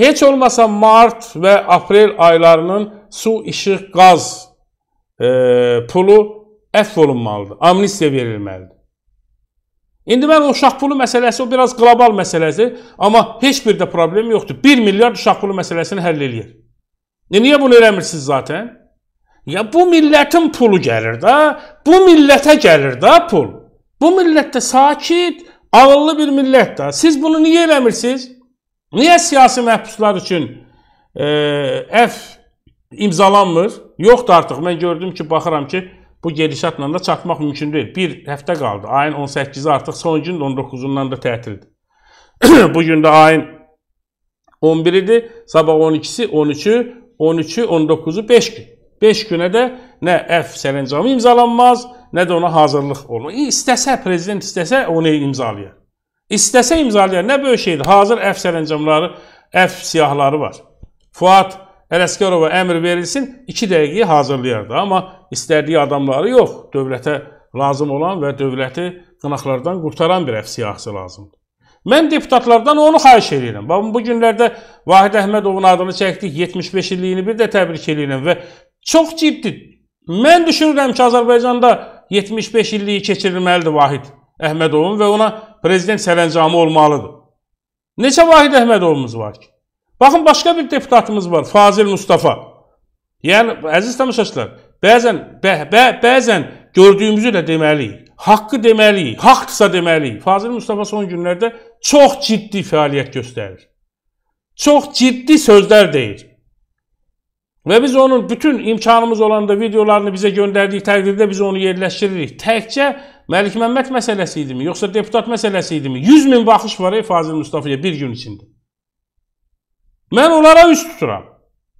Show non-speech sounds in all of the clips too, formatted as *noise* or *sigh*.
Heç olmasa mart və aprel aylarının su, işıq, qaz e, pulu əff olunmalıdır, amnistiya verilməlidir. İndi mən o uşaq pulu məsələsi o biraz qlobal məsələdir, amma heç bir də problem yoxdur. 1 milyard uşaq pulu məsələsini həll eləyir. E, niyə bunu eləmirsiniz zaten? Ya bu millətin pulu gəlir də, bu millətə gəlir də pul. Bu millət də sakit, ağıllı bir millət də. Siz bunu niyə eləmirsiniz? Niyə siyasi məhbuslar üçün e, əf imzalanmır? Yoxdur artıq. Mən gördüm ki, baxıram ki, bu gedişatla da çatmaq mümkün deyil. Bir həftə qaldı. Ayın 18-i artıq son gün 19-undan da tətildir. *clears throat* bu gün də ayın 11-idir, sabah 12-si, 13-ü, 13-ü, 19-u 5 gün. 5 günə də nə əf sərəncamı imzalanmaz, nə də ona hazırlıq olunur. İstəsə prezident istəsə onu imzalayar. İstəsə imzalayar. Nə böyük şeydir. Hazır əf sərəncamları, əf siyahları var. Fuad Ələsgərova əmr verilsin, 2 dəqiqəyə hazırlayardı. Amma istədiyi adamları yox, dövlətə lazım olan və dövləti qınaqlardan qurtaran bir əf siyahısı lazımdır. Mən deputatlardan onu xahiş edirəm. Bax, bu günlərdə Vahid Əhmədovun adını çəkdik, 75 illiyini bir də təbrik edirəm və çox ciddi. Mən düşünürəm ki, Azərbaycanda 75 illiyi keçirilməlidir Vahid Əhmədovun və ona prezident sərəncamı olmalıdır. Neçə Vahid Əhmədovumuz var ki? Baxın, başqa bir deputatımız var, Fazil Mustafa. Yəni, əziz təmaşaçılar, bəzən, bə, bə, bəzən gördüyümüzü də deməliyik. Haqqı deməliyik, haqdırsa deməliyik. Fazil Mustafa son günlərdə çox ciddi fəaliyyət göstərir. Çox ciddi sözlər deyir. Və biz onun bütün imkanımız olanda videolarını bizə göndərdiyi təqdirdə biz onu yerləşdiririk. Təkcə Məlik Məmməd məsələsi idimi, yoxsa deputat məsələsi idimi? 100 min baxış var Fazil Mustafaya bir gün içində. Mən onlara üst tuturam.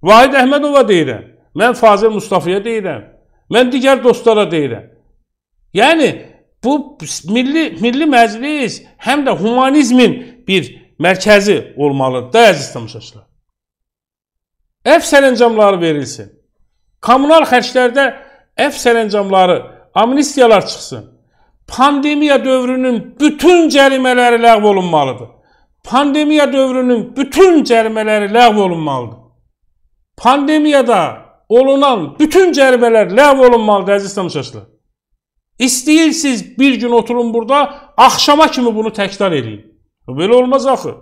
Vahid Əhmədova deyirəm. Mən Fazil Mustafaya deyirəm. Mən digər dostlara deyirəm. Yəni bu milli milli məclis həm də humanizmin bir mərkəzi olmalıdır da əziz tamaşaçılar. Əf sərəncamları verilsin. Kommunal xərclərdə əf sərəncamları, amnistiyalar çıxsın pandemiya dövrünün bütün cərimələri ləğv olunmalıdır. Pandemiya dövrünün bütün cərimələri ləğv olunmalıdır. Pandemiyada olunan bütün cərimələr ləğv olunmalıdır əziz tamaşaçılar. İstəyirsiniz bir gün oturun burada, axşama kimi bunu təkrar edin. Belə olmaz axı.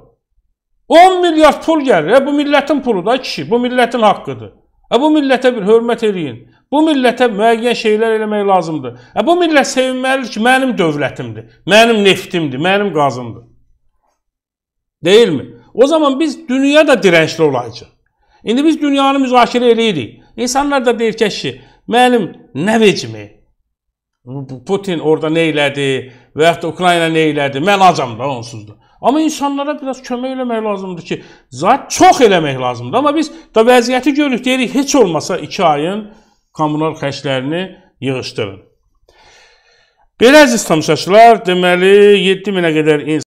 10 milyard pul gəlir, e, bu millətin pulu da kişi, bu millətin haqqıdır. Ə, e bu millətə bir hörmət eləyin. Bu millətə müəyyən şeylər eləmək lazımdır. Ə, e bu millət sevinməlidir ki, mənim dövlətimdir, mənim neftimdir, mənim qazımdır. Deyilmi? O zaman biz dünya da dirənçli olacaq. İndi biz dünyanı müzakirə eləyirik. İnsanlar da deyir ki, mənim nə vecimi, Putin orada nə elədi və yaxud da Ukrayna nə elədi, mən acam da onsuz da. Amma insanlara biraz kömək eləmək lazımdır ki, zat çox eləmək lazımdır. Amma biz da vəziyyəti görürük, deyirik heç olmasa 2 ayın kommunal xərclərini yığışdırın. Belə əziz tamaşaçılar, deməli 7000-ə qədər